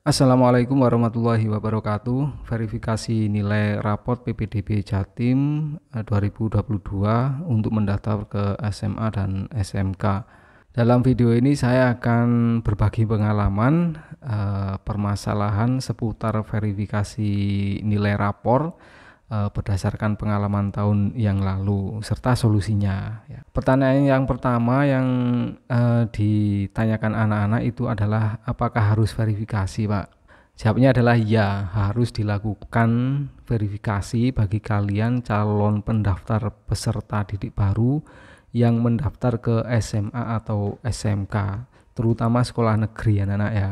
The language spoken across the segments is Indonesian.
Assalamualaikum warahmatullahi wabarakatuh. Verifikasi nilai rapot PPDB Jatim 2022 eh, untuk mendaftar ke SMA dan SMK. Dalam video ini saya akan berbagi pengalaman eh, permasalahan seputar verifikasi nilai rapor Eh, berdasarkan pengalaman tahun yang lalu serta solusinya. Ya. Pertanyaan yang pertama yang eh, ditanyakan anak-anak itu adalah apakah harus verifikasi, Pak? Jawabnya adalah ya, harus dilakukan verifikasi bagi kalian calon pendaftar peserta didik baru yang mendaftar ke SMA atau SMK, terutama sekolah negeri anak-anak ya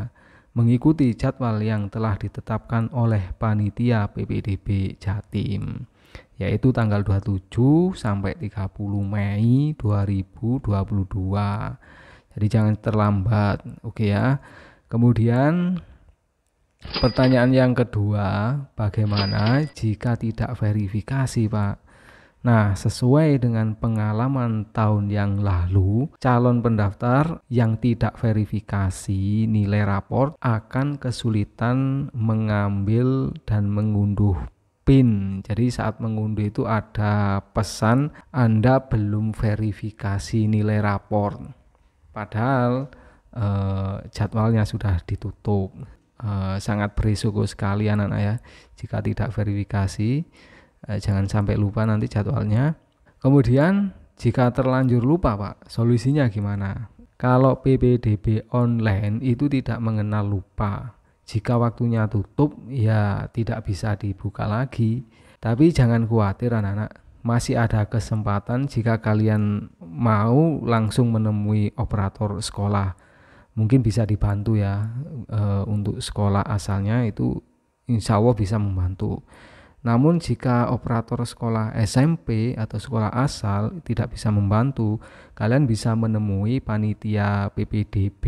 mengikuti jadwal yang telah ditetapkan oleh panitia PPDB Jatim yaitu tanggal 27 sampai 30 Mei 2022. Jadi jangan terlambat, oke okay ya. Kemudian pertanyaan yang kedua, bagaimana jika tidak verifikasi, Pak? Nah, sesuai dengan pengalaman tahun yang lalu, calon pendaftar yang tidak verifikasi nilai raport akan kesulitan mengambil dan mengunduh PIN. Jadi saat mengunduh itu ada pesan Anda belum verifikasi nilai raport. Padahal eh, jadwalnya sudah ditutup. Eh, sangat berisiko sekali anak-anak ya jika tidak verifikasi Eh, jangan sampai lupa nanti jadwalnya. Kemudian jika terlanjur lupa Pak, solusinya gimana? Kalau PPDB online itu tidak mengenal lupa. Jika waktunya tutup ya tidak bisa dibuka lagi. Tapi jangan khawatir anak-anak, masih ada kesempatan jika kalian mau langsung menemui operator sekolah. Mungkin bisa dibantu ya e, untuk sekolah asalnya itu insya Allah bisa membantu. Namun jika operator sekolah SMP atau sekolah asal tidak bisa membantu, kalian bisa menemui panitia PPDB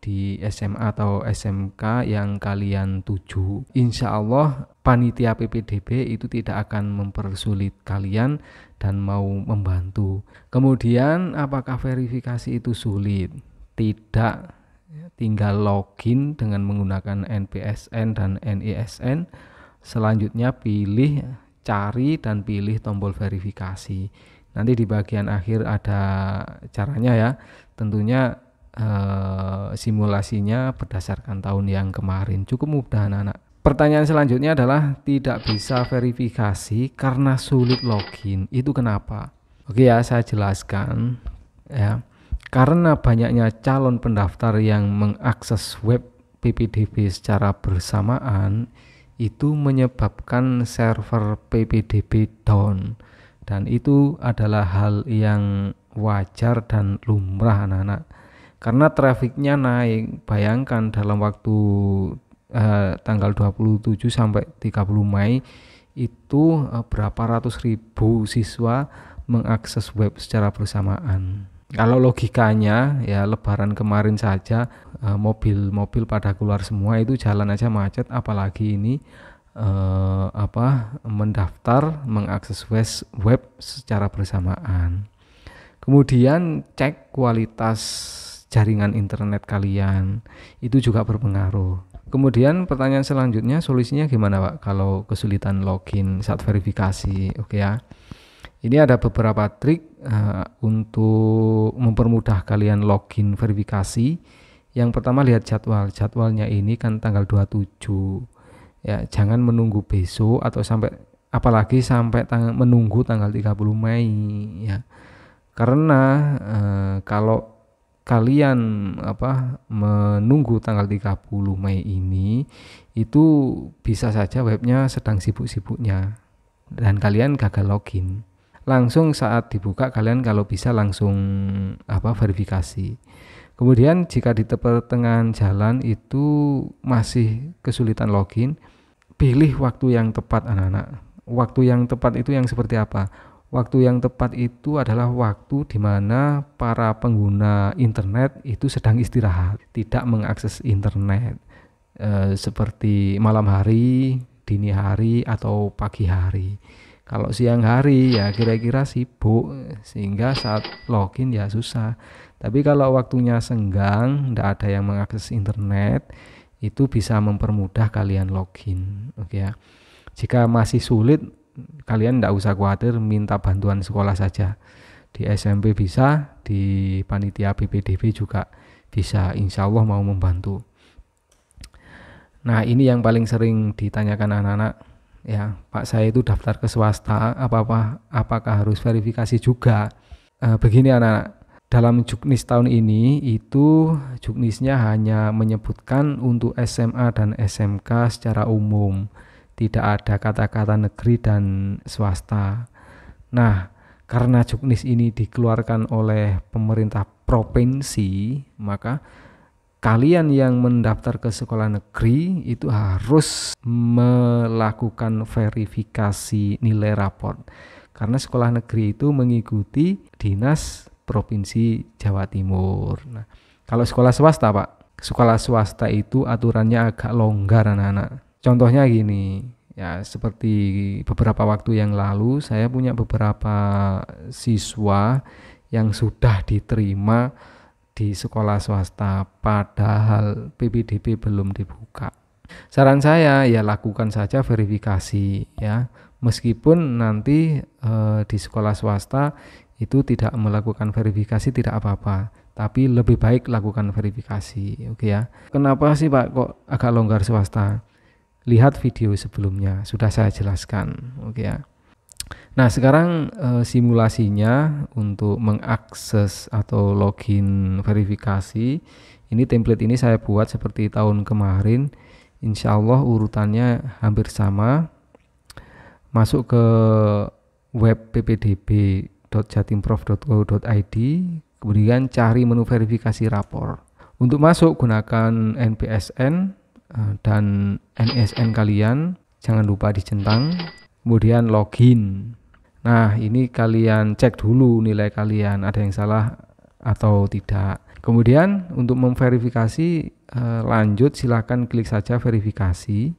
di SMA atau SMK yang kalian tuju. Insya Allah panitia PPDB itu tidak akan mempersulit kalian dan mau membantu. Kemudian apakah verifikasi itu sulit? Tidak, tinggal login dengan menggunakan NPSN dan NISN Selanjutnya pilih cari dan pilih tombol verifikasi. Nanti di bagian akhir ada caranya ya. Tentunya eh, simulasinya berdasarkan tahun yang kemarin. Cukup mudah anak-anak. Pertanyaan selanjutnya adalah tidak bisa verifikasi karena sulit login. Itu kenapa? Oke ya, saya jelaskan ya. Karena banyaknya calon pendaftar yang mengakses web PPDB secara bersamaan, itu menyebabkan server PPDB down dan itu adalah hal yang wajar dan lumrah anak-anak karena trafiknya naik bayangkan dalam waktu eh, tanggal 27 sampai 30 Mei itu eh, berapa ratus ribu siswa mengakses web secara bersamaan kalau logikanya ya lebaran kemarin saja eh, mobil-mobil pada keluar semua itu jalan aja macet apalagi ini uh, apa mendaftar mengakses web secara bersamaan. Kemudian cek kualitas jaringan internet kalian. Itu juga berpengaruh. Kemudian pertanyaan selanjutnya solusinya gimana Pak kalau kesulitan login saat verifikasi? Oke okay ya. Ini ada beberapa trik uh, untuk mempermudah kalian login verifikasi. Yang pertama lihat jadwal. Jadwalnya ini kan tanggal 27. Ya, jangan menunggu besok atau sampai apalagi sampai tang menunggu tanggal 30 Mei ya. Karena uh, kalau kalian apa menunggu tanggal 30 Mei ini itu bisa saja webnya sedang sibuk-sibuknya dan kalian gagal login langsung saat dibuka kalian kalau bisa langsung apa verifikasi. Kemudian jika di tengah jalan itu masih kesulitan login, pilih waktu yang tepat anak-anak. Waktu yang tepat itu yang seperti apa? Waktu yang tepat itu adalah waktu di mana para pengguna internet itu sedang istirahat, tidak mengakses internet e, seperti malam hari, dini hari, atau pagi hari kalau siang hari ya kira-kira sibuk sehingga saat login ya susah tapi kalau waktunya senggang tidak ada yang mengakses internet itu bisa mempermudah kalian login oke ya jika masih sulit kalian tidak usah khawatir minta bantuan sekolah saja di SMP bisa di panitia BPDB juga bisa insya Allah mau membantu nah ini yang paling sering ditanyakan anak-anak ya Pak saya itu daftar ke swasta apa apa apakah harus verifikasi juga e, begini anak-anak dalam juknis tahun ini itu juknisnya hanya menyebutkan untuk SMA dan SMK secara umum tidak ada kata-kata negeri dan swasta nah karena juknis ini dikeluarkan oleh pemerintah provinsi maka kalian yang mendaftar ke sekolah negeri itu harus melakukan verifikasi nilai raport karena sekolah negeri itu mengikuti dinas provinsi Jawa Timur. Nah, kalau sekolah swasta, Pak, sekolah swasta itu aturannya agak longgar anak-anak. Contohnya gini, ya seperti beberapa waktu yang lalu saya punya beberapa siswa yang sudah diterima di sekolah swasta padahal PPDB belum dibuka. Saran saya ya lakukan saja verifikasi ya. Meskipun nanti e, di sekolah swasta itu tidak melakukan verifikasi tidak apa-apa, tapi lebih baik lakukan verifikasi. Oke okay ya. Kenapa sih Pak kok agak longgar swasta? Lihat video sebelumnya, sudah saya jelaskan. Oke okay ya. Nah, sekarang e, simulasinya untuk mengakses atau login verifikasi. Ini template ini saya buat seperti tahun kemarin. Insya Allah urutannya hampir sama. Masuk ke web ppdb.jatimprov.go.id, kemudian cari menu verifikasi rapor. Untuk masuk gunakan NPSN eh, dan NSN kalian. Jangan lupa dicentang kemudian login. Nah, ini kalian cek dulu nilai kalian ada yang salah atau tidak. Kemudian untuk memverifikasi eh, lanjut silakan klik saja verifikasi.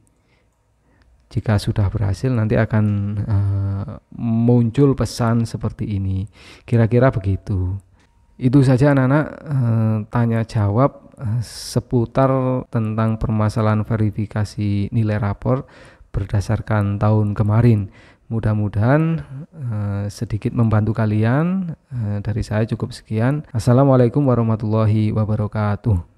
Jika sudah berhasil nanti akan eh, muncul pesan seperti ini. Kira-kira begitu. Itu saja anak-anak eh, tanya jawab seputar tentang permasalahan verifikasi nilai rapor berdasarkan tahun kemarin. Mudah-mudahan uh, sedikit membantu kalian. Uh, dari saya cukup sekian. Assalamualaikum warahmatullahi wabarakatuh.